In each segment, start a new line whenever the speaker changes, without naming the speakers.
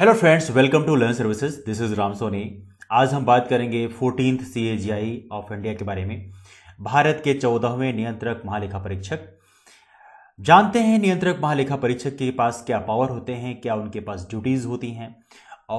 hello friends welcome to learn services this is Ram Soni आज हम बात करेंगे fourteen C A G I of India के बारे में भारत के चौदहवें नियंत्रक महालेखा परीक्षक जानते हैं नियंत्रक महालेखा परीक्षक के पास क्या पावर होते हैं क्या उनके पास ड्यूटीज़ होती हैं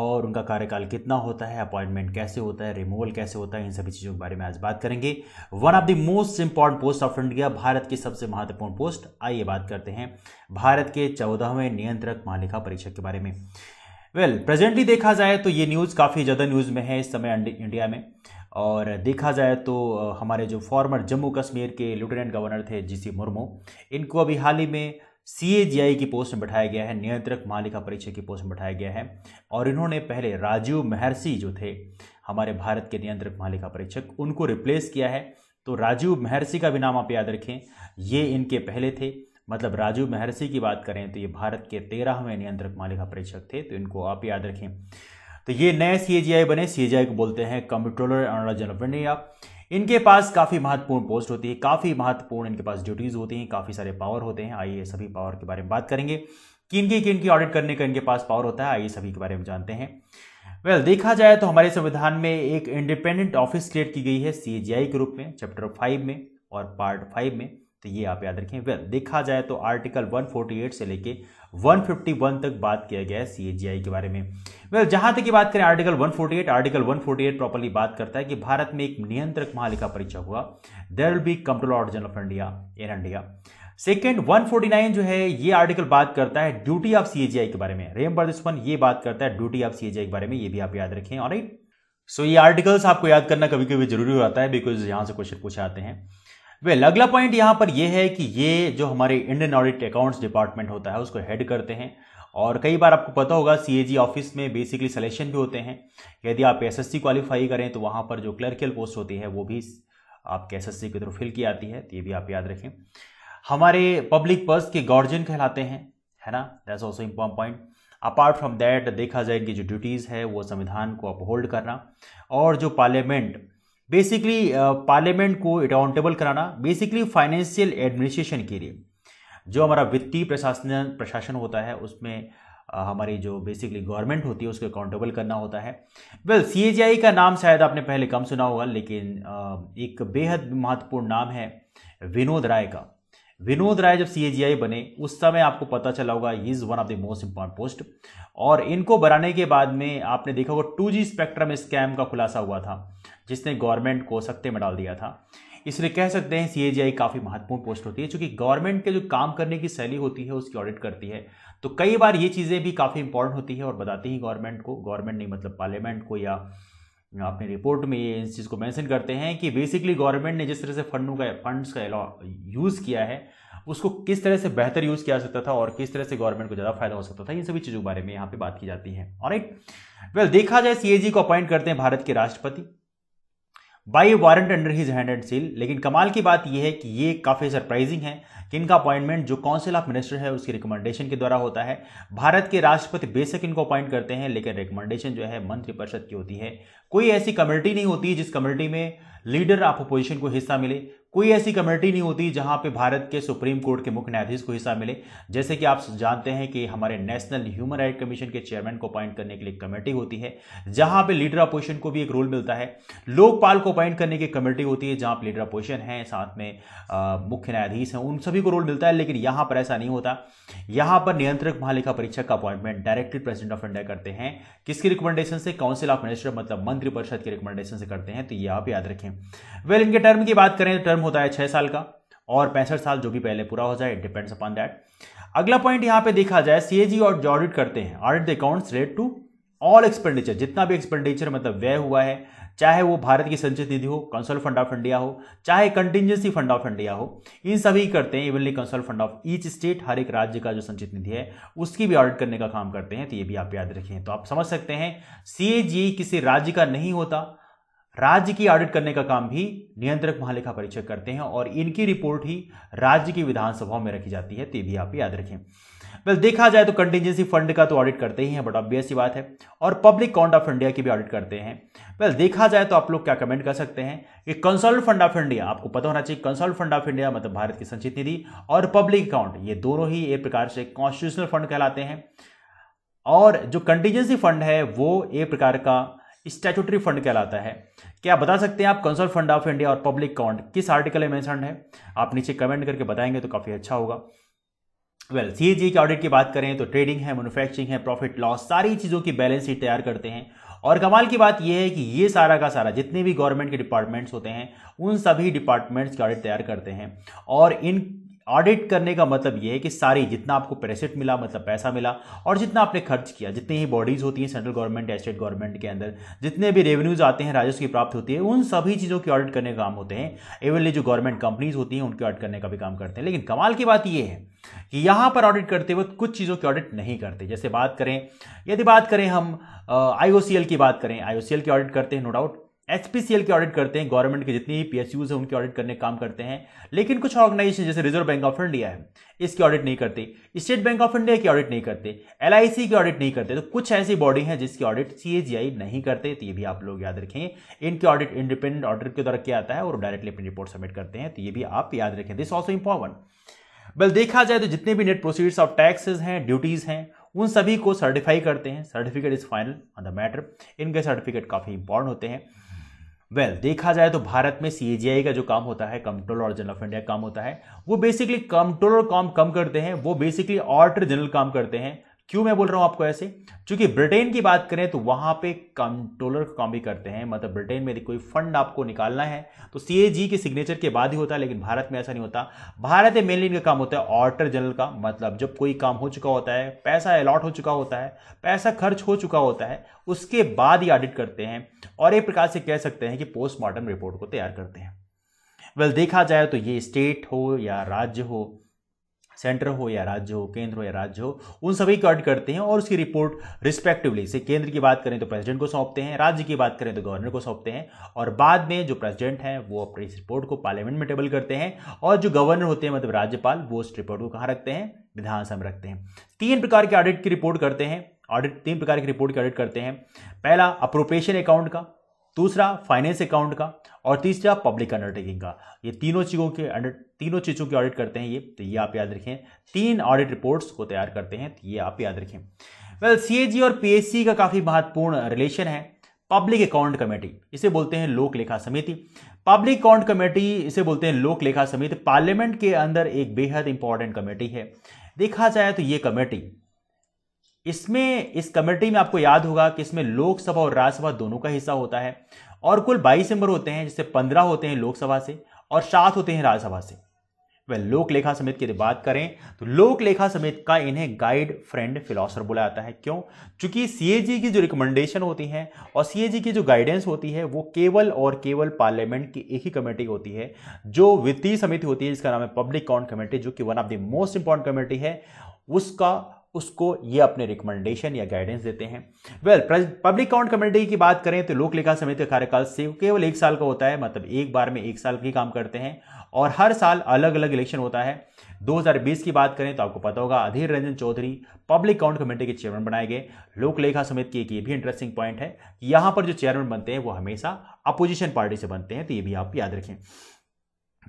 और उनका कार्यकाल कितना होता है अपॉइंटमेंट कैसे होता है रिमूवल कैसे होता है इन सभी चीज़ों के बारे में आज बात करेंगे one of the most important post of India Bharat की सबसे महत्वपूर्ण पोस्ट आइए बात करते हैं भारत के चौदहवें नियंत्रक महालेखा परीक्षक के बारे में वेल well, प्रेजेंटली देखा जाए तो ये न्यूज़ काफ़ी ज़्यादा न्यूज़ में है इस समय इंडिया में और देखा जाए तो हमारे जो फॉर्मर जम्मू कश्मीर के लेफ्टिनेंट गवर्नर थे जी सी मुर्मू इनको अभी हाल ही में सी की पोस्ट में बैठाया गया है नियंत्रक महालिका परीक्षा की पोस्ट में बैठाया गया है और इन्होंने पहले राजीव महर्षि जो थे हमारे भारत के नियंत्रक महालिका परीक्षक उनको रिप्लेस किया है तो राजीव महर्षि का भी नाम आप याद रखें ये इनके पहले थे मतलब राजू महर्षि की बात करें तो ये भारत के तेरहवें नियंत्रक मालिका परीक्षक थे तो इनको आप याद रखें तो ये नए सी बने सी को बोलते हैं कंप्यूटरोलर एंड जनरल इनके पास काफ़ी महत्वपूर्ण पोस्ट होती है काफ़ी महत्वपूर्ण इनके पास ड्यूटीज़ होती हैं काफ़ी सारे पावर होते हैं आइए सभी पावर के बारे में बात करेंगे किन की किन की ऑडिट करने का इनके पास पावर होता है आइए सभी के बारे में जानते हैं वेल well, देखा जाए तो हमारे संविधान में एक इंडिपेंडेंट ऑफिस क्रिएट की गई है सी के रूप में चैप्टर फाइव में और पार्ट फाइव में तो ये आप याद रखें वेल देखा जाए तो आर्टिकल 148 से लेके 151 तक बात किया गया है सीएजीआई के बारे में वेल जहां तक की बात करें आर्टिकल 148 आर्टिकल 148 प्रॉपरली बात करता है कि भारत में एक नियंत्रक महालिका परीक्षा हुआ there will be controller general of India in India second 149 जो है ये आर्टिकल बात करता है ड्यूटी ऑफ सीएजीआई के बारे में रेम बर्द ये बात करता है ड्यूटी ऑफ सी के बारे में ये भी आप याद रखें और सो so, ये आर्टिकल्स आपको याद करना कभी कभी जरूरी हो जाता है बिकॉज यहाँ से क्वेश्चन पूछे आते हैं वेल अगला पॉइंट यहाँ पर यह है कि ये जो हमारे इंडियन ऑडिट अकाउंट्स डिपार्टमेंट होता है उसको हेड करते हैं और कई बार आपको पता होगा सीएजी ऑफिस में बेसिकली सिलेक्शन भी होते हैं यदि आप एसएससी क्वालिफाई करें तो वहां पर जो क्लर्कियल पोस्ट होती है वो भी आपके एस के थ्रू फिल की आती है तो ये भी आप याद रखें हमारे पब्लिक पर्स के गार्जियन कहलाते हैं है ना that's also important point apart from that देखा जाए कि जो ड्यूटीज़ है वो संविधान को अपहोल्ड करना और जो पार्लियामेंट बेसिकली पार्लियामेंट को अकाउंटेबल कराना बेसिकली फाइनेंशियल एडमिनिस्ट्रेशन के लिए जो हमारा वित्तीय प्रशासन प्रशासन होता है उसमें हमारी जो बेसिकली गवर्नमेंट होती है उसको अकाउंटेबल करना होता है वेल सी का नाम शायद आपने पहले कम सुना होगा लेकिन एक बेहद महत्वपूर्ण नाम है विनोद राय का विनोद राय जब सी बने उस समय आपको पता चला होगा he is one of the most important post और इनको बनाने के बाद में आपने देखा होगा टू जी स्पेक्ट्रम स्कैम का खुलासा हुआ था जिसने गवर्नमेंट को सत्य में डाल दिया था इसलिए कह सकते हैं सी काफ़ी महत्वपूर्ण पोस्ट होती है क्योंकि गवर्नमेंट के जो काम करने की शैली होती है उसकी ऑडिट करती है तो कई बार ये चीज़ें भी काफ़ी इंपॉर्टेंट होती है और बताती हैं गवर्नमेंट को गवर्नमेंट नहीं मतलब पार्लियामेंट को या अपने रिपोर्ट में ये इस चीज़ को मेंशन करते हैं कि बेसिकली गवर्नमेंट ने जिस तरह से फंडों का फंड्स का यूज़ किया है उसको किस तरह से बेहतर यूज़ किया सकता था और किस तरह से गवर्नमेंट को ज़्यादा फायदा हो सकता था इन सभी चीज़ों के बारे में यहाँ पे बात की जाती है और एक वेल देखा जाए सी को अपॉइंट करते हैं भारत के राष्ट्रपति by warrant under his hand and seal लेकिन कमाल की बात यह है कि ये काफ़ी सरप्राइजिंग है कि इनका अपॉइंटमेंट जो काउंसिल ऑफ मिनिस्टर है उसकी रिकमेंडेशन के द्वारा होता है भारत के राष्ट्रपति बेशक इनको अपॉइंट करते हैं लेकिन रिकमेंडेशन जो है मंत्रिपरिषद की होती है कोई ऐसी कमेटी नहीं होती जिस कमेटी में लीडर ऑफ अपोजिशन को हिस्सा मिले कोई ऐसी कमेटी नहीं होती जहां पे भारत के सुप्रीम कोर्ट के मुख्य न्यायाधीश को हिस्सा मिले जैसे कि आप जानते हैं कि हमारे नेशनल ह्यूमन राइट कमीशन के चेयरमैन को अपॉइंट करने के लिए कमेटी होती है जहां पे लीडर अपोजिशन को भी एक रोल मिलता है लोकपाल को अपॉइंट करने की कमेटी होती है जहां पे लीडर अपोजिशन है साथ में मुख्य न्यायाधीश हैं उन सभी को रोल मिलता है लेकिन यहाँ पर ऐसा नहीं होता यहाँ पर नियंत्रक महालेखा परीक्षक का appointment directly president of India करते हैं किसकी रिकमेंडेशन से काउंसिल ऑफ मिनिस्टर मतलब मंत्रिपरिषद की रिकमेंडेशन से करते हैं तो ये आप याद रखें वेल well, इनके टर्म की बात करें तो टर्म होता है छह साल का और पैंसठ साल जो भी पहले पूरा हो जाए इट डिपेंड्स अपॉन दैट अगला पॉइंट यहां पे देखा जाए सीएजी और जो ऑडिट करते हैं audit the accounts red to all expenditure जितना भी एक्सपेंडिचर मतलब व्यय हुआ है चाहे वो भारत की संचित निधि हो कंसल फंड ऑफ इंडिया हो चाहे कंटिजेंसी फंड ऑफ इंडिया हो इन सभी करते हैं evenly consol fund of each state हर एक राज्य का जो संचित निधि है उसकी भी ऑडिट करने का काम करते हैं तो ये भी आप याद रखें तो आप समझ सकते हैं सी किसी राज्य का नहीं होता राज्य की ऑडिट करने का काम भी नियंत्रक महालेखा परीक्षक करते हैं और इनकी रिपोर्ट ही राज्य की विधानसभाओं में रखी जाती है तो ये भी आप याद रखें वेल देखा जाए तो कंटिजेंसी फंड का तो ऑडिट करते ही हैं बट ऑब्वियस ही बात है और पब्लिक अकाउंट ऑफ इंडिया की भी ऑडिट करते हैं वेल well, देखा जाए तो आप लोग क्या कमेंट कर सकते हैं कि कंसोल्ट फंड ऑफ इंडिया आपको पता होना चाहिए कंसोल्ट फंड ऑफ इंडिया मतलब भारत की संचित निधि और पब्लिक अकाउंट ये दोनों ही एक प्रकार से कॉन्स्टिट्यूशनल फंड कहलाते हैं और जो कंटिजेंसी फंड है वो एक प्रकार का स्टैचुटरी फंड कहलाता है क्या बता सकते हैं आप कंसर्न फंड ऑफ इंडिया और पब्लिक अकाउंट किस आर्टिकल में मेंशन है आप नीचे कमेंट करके बताएंगे तो काफ़ी अच्छा होगा वेल सी जी के ऑडिट की बात करें तो ट्रेडिंग है मैनुफैक्चरिंग है प्रॉफिट लॉस सारी चीज़ों की बैलेंस शीट तैयार करते हैं और कमाल की बात यह है कि ये सारा का सारा जितने भी गवर्नमेंट के डिपार्टमेंट्स होते हैं उन सभी डिपार्टमेंट्स के ऑडिट तैयार करते हैं और इन ऑडिट करने का मतलब यह है कि सारी जितना आपको पैरासिट मिला मतलब पैसा मिला और जितना आपने खर्च किया जितनी ही बॉडीज़ होती हैं सेंट्रल गवर्नमेंट या स्टेट गवर्नमेंट के अंदर जितने भी रेवेन्यूज़ आते हैं राजस्व की प्राप्त होती है उन सभी चीज़ों की ऑडिट करने का काम होते हैं इवनली जो गवर्नमेंट कंपनीज होती हैं उनके ऑडिट करने का भी काम करते हैं लेकिन कमाल की बात यह है कि यहाँ पर ऑडिट करते वक्त कुछ चीज़ों की ऑडिट नहीं करते जैसे बात करें यदि बात करें हम आई की बात करें आई की ऑडिट करते हैं नो डाउट एचपीसीएल की ऑडिट करते हैं गवर्नमेंट के जितनी भी पीएसयूज है उनकी ऑडिट करने काम करते हैं लेकिन कुछ ऑर्गेनाइजेशन जैसे रिजर्व बैंक ऑफ इंडिया है इसकी ऑडिट नहीं करते स्टेट बैंक ऑफ इंडिया की ऑडिट नहीं करते एल की ऑडिट नहीं करते तो कुछ ऐसी बॉडी है जिसकी ऑडिट सी नहीं करते तो ये भी आप लोग याद रखें इनके ऑडिट इंडिपेंडेंट ऑडिट के द्वारा किया जाता है और डायरेक्टली अपनी रिपोर्ट सबमिट करते हैं तो ये भी आप याद रखें दिस ऑल्सो इंपॉर्टेंट बल देखा जाए तो जितने भी नेट प्रोसीड्स ऑफ टैक्सेस हैं ड्यूटीज़ हैं उन सभी को सर्टिफाई करते हैं certificate is final on the matter इनके सर्टिफिकेट काफ़ी इंपॉर्टेंट होते हैं वेल well, देखा जाए तो भारत में सी का जो काम होता है कंट्रोलर और जनरल ऑफ इंडिया काम होता है वो बेसिकली कंट्रोलर काम कम करते हैं वो बेसिकली ऑर्डर जनरल काम करते हैं क्यों मैं बोल रहा हूं आपको ऐसे क्योंकि ब्रिटेन की बात करें तो वहां पे कंट्रोलर का काम भी करते हैं मतलब ब्रिटेन में कोई फंड आपको निकालना है तो सीएजी के सिग्नेचर के बाद ही होता है लेकिन भारत में ऐसा नहीं होता भारत में मेनली इनका काम होता है ऑडिटर जनरल का मतलब जब कोई काम हो चुका होता है पैसा अलॉट हो चुका होता है पैसा खर्च हो चुका होता है उसके बाद ही ऑडिट करते हैं और एक प्रकार से कह सकते हैं कि पोस्टमार्टम रिपोर्ट को तैयार करते हैं वेल देखा जाए तो ये स्टेट हो या राज्य हो सेंटर हो या राज्य हो केंद्र हो या राज्य हो उन सभी को ऑडिट करते हैं और उसकी रिपोर्ट रिस्पेक्टिवली से केंद्र की बात करें तो प्रेसिडेंट को सौंपते हैं राज्य की बात करें तो गवर्नर को सौंपते हैं और बाद में जो प्रेसिडेंट है वो अपनी इस रिपोर्ट को पार्लियामेंट में टेबल करते हैं और जो गवर्नर होते हैं मतलब राज्यपाल वो उस रिपोर्ट को कहाँ रखते हैं विधानसभा में रखते हैं तीन प्रकार के ऑडिट की रिपोर्ट करते हैं ऑडिट तीन प्रकार की रिपोर्ट की ऑडिट करते हैं पहला अप्रोपेशन अकाउंट का दूसरा फाइनेंस अकाउंट का और तीसरा पब्लिक अंडरटेकिंग का ये तीनों चीज़ों के अंडर तीनों चीज़ों की ऑडिट करते हैं ये तो ये आप याद रखें तीन ऑडिट रिपोर्ट्स को तैयार करते हैं तो ये आप याद रखें वेल well, सी और पी का काफ़ी महत्वपूर्ण रिलेशन है पब्लिक अकाउंट कमेटी इसे बोलते हैं लोक लेखा समिति पब्लिक अकाउंट कमेटी इसे बोलते हैं लोक लेखा समिति पार्लियामेंट के अंदर एक बेहद इंपॉर्टेंट कमेटी है देखा जाए तो ये कमेटी इसमें इस कमेटी में आपको याद होगा कि इसमें लोकसभा और राज्यसभा दोनों का हिस्सा होता है और कुल 22 मेंबर होते हैं जिससे 15 होते हैं लोकसभा से और सात होते हैं राज्यसभा से वह लोक लेखा समिति की बात करें तो लोक लेखा समिति का इन्हें गाइड फ्रेंड फिलोसफर बोला जाता है क्यों चूंकि सीएजी की जो रिकमेंडेशन होती है और सीएजी की जो गाइडेंस होती है वो केवल और केवल पार्लियामेंट की एक ही कमेटी होती है जो वित्तीय समिति होती है जिसका नाम है पब्लिक अकाउंट कमेटी जो कि one of the most important committee है उसका उसको ये अपने रिकमेंडेशन या गाइडेंस देते हैं वेल पब्लिक अकाउंट कमेटी की बात करें तो लोक लेखा समिति का कार्यकाल सिर्फ केवल एक साल का होता है मतलब एक बार में एक साल ही काम करते हैं और हर साल अलग अलग इलेक्शन होता है 2020 की बात करें तो आपको पता होगा Adhir Ranjan Chowdhury public account committee के चेयरमैन बनाए गए लोक लेखा समिति की एक ये भी इंटरेस्टिंग पॉइंट है यहाँ पर जो चेयरमैन बनते हैं वो हमेशा अपोजिशन पार्टी से बनते हैं तो ये भी आप याद रखें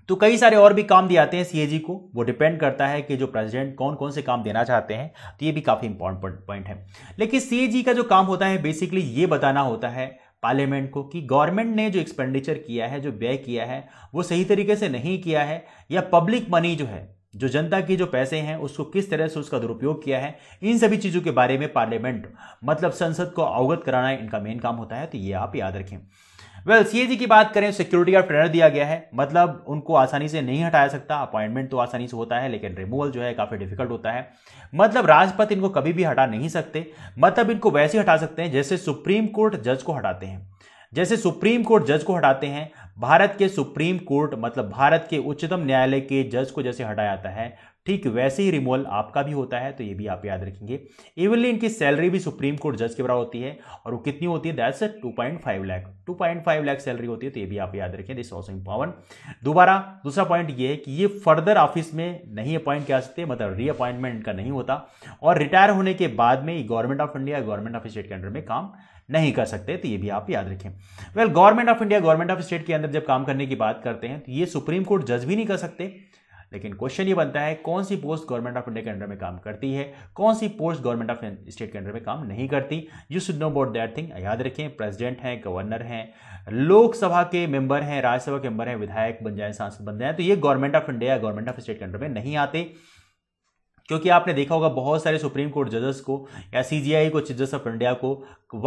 तो कई सारे और भी काम दिए जाते हैं सीएजी को वो डिपेंड करता है कि जो प्रेसिडेंट कौन कौन से काम देना चाहते हैं तो ये भी काफ़ी इंपॉर्टेंट पॉइंट है लेकिन सीएजी का जो काम होता है बेसिकली ये बताना होता है पार्लियामेंट को कि गवर्नमेंट ने जो एक्सपेंडिचर किया है जो व्यय किया है वो सही तरीके से नहीं किया है या पब्लिक मनी जो है जो जनता के जो पैसे हैं उसको किस तरह से उसका दुरुपयोग किया है इन सभी चीज़ों के बारे में पार्लियामेंट मतलब संसद को अवगत कराना इनका मेन काम होता है तो ये आप याद रखें वेल well, सीएजी की बात करें सिक्योरिटी ऑफ ट्रेनर दिया गया है मतलब उनको आसानी से नहीं हटाया सकता अपॉइंटमेंट तो आसानी से होता है लेकिन रिमूवल जो है काफ़ी डिफिकल्ट होता है मतलब राजपथ इनको कभी भी हटा नहीं सकते मतलब इनको वैसे हटा सकते हैं जैसे सुप्रीम कोर्ट जज को हटाते हैं जैसे सुप्रीम कोर्ट जज को हटाते हैं भारत के सुप्रीम कोर्ट मतलब भारत के उच्चतम न्यायालय के जज को जैसे हटाया जाता है ठीक वैसे ही रिमूवल आपका भी होता है तो ये भी आप याद रखेंगे इवनली इनकी सैलरी भी सुप्रीम कोर्ट जज के बराबर होती है और वो कितनी होती है that's two point five lakh two point five lakh salary होती है तो ये भी आप याद रखें दिस ऑल्सो इम्पॉर्टेंट दोबारा दूसरा पॉइंट ये है कि ये फर्दर ऑफिस में नहीं अपॉइंट किया सकते मतलब रीअपॉइंटमेंट का नहीं होता और रिटायर होने के बाद में government of India government of state के अंडर में काम नहीं कर सकते तो ये भी आप याद रखें well government of India government of state के अंदर जब काम करने की बात करते हैं तो ये सुप्रीम कोर्ट जज भी नहीं कर सकते लेकिन क्वेश्चन ये बनता है कौन सी पोस्ट गवर्नमेंट ऑफ इंडिया के अंडर में काम करती है कौन सी पोस्ट गवर्नमेंट ऑफ स्टेट के अंडर में काम नहीं करती you should know about that thing याद रखें प्रेसिडेंट हैं गवर्नर हैं लोकसभा के मेंबर हैं राज्यसभा के मेंबर हैं विधायक बन जाए सांसद बन जाए तो ये government of India government of state के अंडर में नहीं आते क्योंकि आपने देखा होगा बहुत सारे सुप्रीम कोर्ट जजेस को या सीजीआई को चीफ जज ऑफ इंडिया को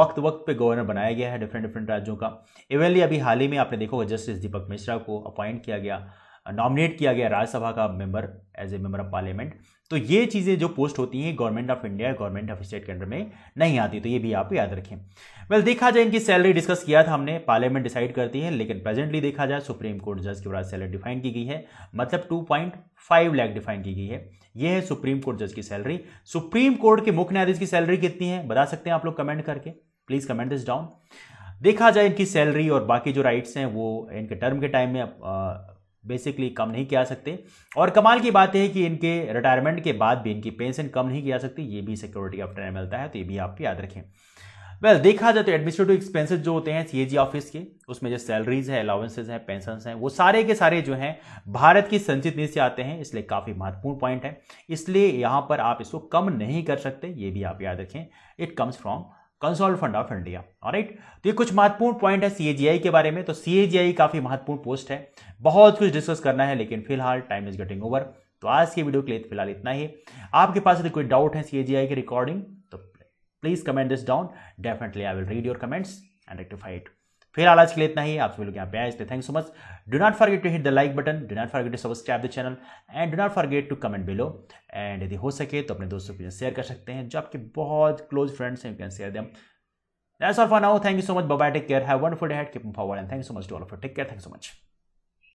वक्त वक्त पे गवर्नर बनाया गया है डिफरेंट डिफरेंट राज्यों का इवेनली अभी हाल ही में आपने देखा होगा जस्टिस दीपक मिश्रा को अपॉइंट किया गया नॉमिनेट किया गया राज्यसभा का member as a member of parliament तो ये चीज़ें जो पोस्ट होती हैं government of India government of state के अंडर में नहीं आती तो ये भी आप याद रखें वेल well, देखा जाए इनकी सैलरी डिस्कस किया था हमने पार्लियामेंट डिसाइड करती है लेकिन प्रेजेंटली देखा जाए सुप्रीम कोर्ट जज के द्वारा सैलरी डिफाइन की गई है मतलब two point five lakh define की गई है यह है सुप्रीम कोर्ट जज की सैलरी सुप्रीम कोर्ट के मुख्य न्यायाधीश की सैलरी कितनी है बता सकते हैं आप लोग कमेंट करके प्लीज़ कमेंट दिस डाउन देखा जाए इनकी सैलरी और बाकी जो राइट्स हैं वो इनके टर्म के टाइम में बेसिकली कम नहीं किया सकते और कमाल की बात है कि इनके रिटायरमेंट के बाद भी इनकी पेंशन कम नहीं किया सकती ये भी सिक्योरिटी ऑफ रिटायर मिलता है तो ये भी आप याद रखें वेल well, देखा जाए तो एडमिनिस्ट्रेटिव एक्सपेंसेस जो होते हैं सीएजी ऑफिस के उसमें जो सैलरीज है अलाउंसेज हैं पेंशन हैं वो सारे के सारे जो हैं भारत की संचित नीति से आते हैं इसलिए काफ़ी महत्वपूर्ण पॉइंट है इसलिए यहाँ पर आप इसको कम नहीं कर सकते ये भी आप याद रखें it comes from consol fund of India right तो ये कुछ महत्वपूर्ण पॉइंट है सीएजीआई के बारे में तो सीएजीआई काफी महत्वपूर्ण पोस्ट है बहुत कुछ डिस्कस करना है लेकिन फिलहाल टाइम इज गेटिंग ओवर तो आज के वीडियो के लिए फिलहाल इतना ही आपके पास यदि कोई डाउट है सीएजीआई की रिकॉर्डिंग तो please comment this down definitely I will read your comments and rectified फिलहाल आज के लिए इतना ही आप सभी लोग यहाँ पे आए थे thank so much do not forget to hit the like button do not forget to subscribe the channel and do not forget to comment below and यदि हो सके तो अपने दोस्तों के लिए शेयर कर सकते हैं जो आपके बहुत क्लोज फ्रेंड्स हैं you can share them that's all for now thank you so much bye take care have wonderful day keep forward and thank you so much to all of you take care thank so much